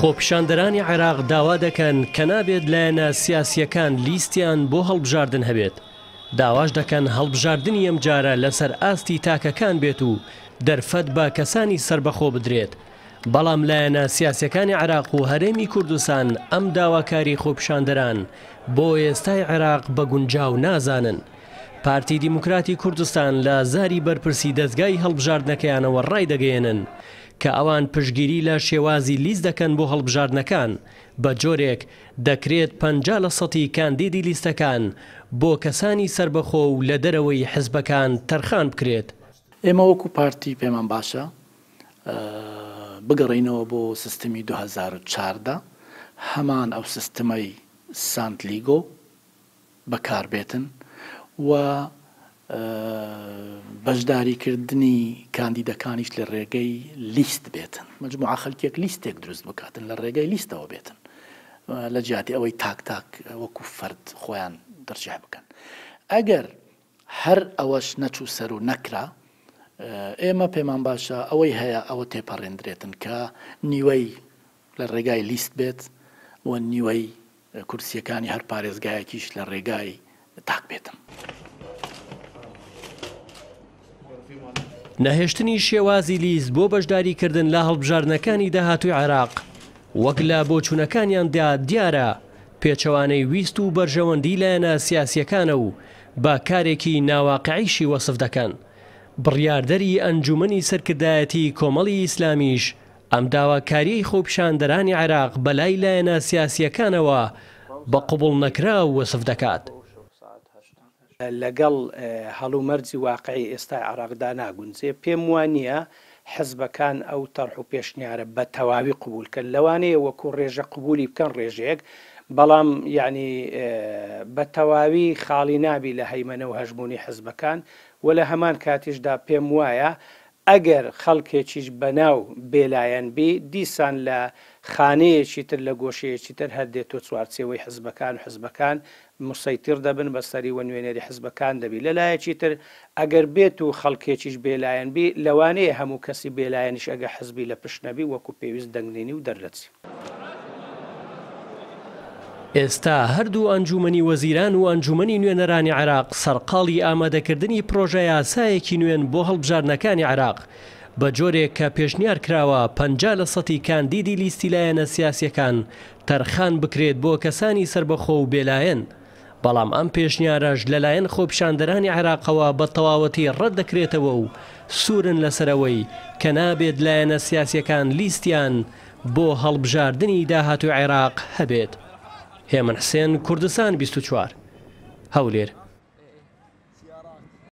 خۆپیشاندەرانی عێراق داوا دەکەن کە نابێت لایەنە سیاسیەکان لیستیان بۆ هەڵبژاردن هەبێت داواش دەکەن هەڵبژاردننی ئەم جارە لەسەر ئاستی تاکەکان بێت و دەرفەت بە کەسانی سربەخۆ بدرێت بەڵام لایەنە سیاسەکانی عراق و هەرێمی کوردستان ئەم داواکاری خۆپشاندەران بۆ ئێستای عێراق بە گونجاو نازانن. پارتی دیموکراتی کوردستان لە زاری بەرپرسی دەستگای هەڵبژاردنەکەیانەوە ڕای دەگەێنن کە ئەوان پشگیری لە شێوازی لیز دەکەن بۆ هەڵبژاردنەکان بە جۆرێک دەکرێت پ لە سەتی کاندیدی لیستەکان بۆ کەسانی سربەخۆ و لە دەرەوەی حزبەکان تەرخان بکرێت ئێمە وەکو پارتی پێمان باشە بگەڕینەوە بۆ سیستمی 2014 هەمان ئەو سیستمەی سانتلیگۆ بەکاربێتن و بەشداریکردنی کاندیدەکانیش لە ڕێگەی لیست بێتن مجموع خەلکێک لیستێک دروست بکاتن لە ڕێگەی لیستەوە بێتن لە جیاتی ئەوەی تاک تاک وەکو فرد خۆیان دەرجای بکەن ئەگەر هەر ئەوەش نەچوو سەر و نەکرا ئێمە پێمان باشە ئەوەی هەیە ئەوە تێپەڕێندرێتن کە نیوەی لە ڕێگای لیست بێت و نیوەی کورسیەکانی هەر پارێزگایەکیش لە ڕێگای تاک بێتم. نەهێشتنی شێوازی لیست بۆ بەشداریکردن لە هەڵبژارنەکانی داهاتوی عراق وەک لە بۆچوونەکانیاندا دیارە پێچەوانەی ویست و بەرژەوەندی لایەنە سیاسیەکانە و با کارێکی ناواقعیشی وەصف دەکەن بڕیاردەری ئەنجومنی سەرکردایەتی کۆمەڵی ئیسلامیش ئەم داواکاریی خۆپشاندەرانی عێراق بەلای لایەنە سیاسیەکانەوە بە قوبڵ نەکرا وەصف دەکات. لەگەڵ هەڵومەرجی واقعی ئێستا عراقدا ناگونجێ پێم وانە حزبەکان ئەو تەرح و پێشنیارە بە تەواوی قوبولکە لەوانەیە وەکو ڕێژە قوبولی بکەن ڕێژەیەک بەڵام یعنی بە تەواوی خاڵی نابی لە هەیمەنە و هەژمونی حزبەکان و لە هەمان کاتیشدا پێم وایە ئەگەر خەڵکێکیش بەناو بێلایەن بێ دیسان لە خانەیەکی تر لە گۆشەیەکی تر هەردێت تۆ چوارچێەوەی حزبەکان و حزبەکان مسەیتر دەبن بەسەری وە نوێنێری حزبەکان دەبی لەلایەکی تر ئەگەر بێت و خەڵکێکیش بێلایەن بی لەوانەیە هەموو کەسی بێلایەنیش ئەگە حزبی لە پشنەبی وەکو پێویست دەنگێنی و دەرلەچی. ئێستا هەردوو ئەنجومنی وەزیران و ئەنجومنی نوێنەرانی عراق سەرقاڵی ئامادەکردنی پرۆژە یاسایەکی نوێن بۆ هەڵبژارنەکانی عراق. بە جۆرێک کە پێشنیار کراوە پ لە سەتی کاندیدی لیستیلایەنە سیاسەکان تەرخان بکرێت بۆ کەسانی سربەخۆ و بێلایەن. بەڵام ئەم پێشنیارەش لەلایەن خۆپشاندەرانی عراقەوە بە تەواوەتی ڕەت دەکرێتەوە و سورن لەسەرەوەی کە نابێت لایەنە سیاسەکان لیستیان بۆ هەڵبژاردننی داهات و عێراق هەبێت. هێمن حسێن کوردستان 24 هەولێر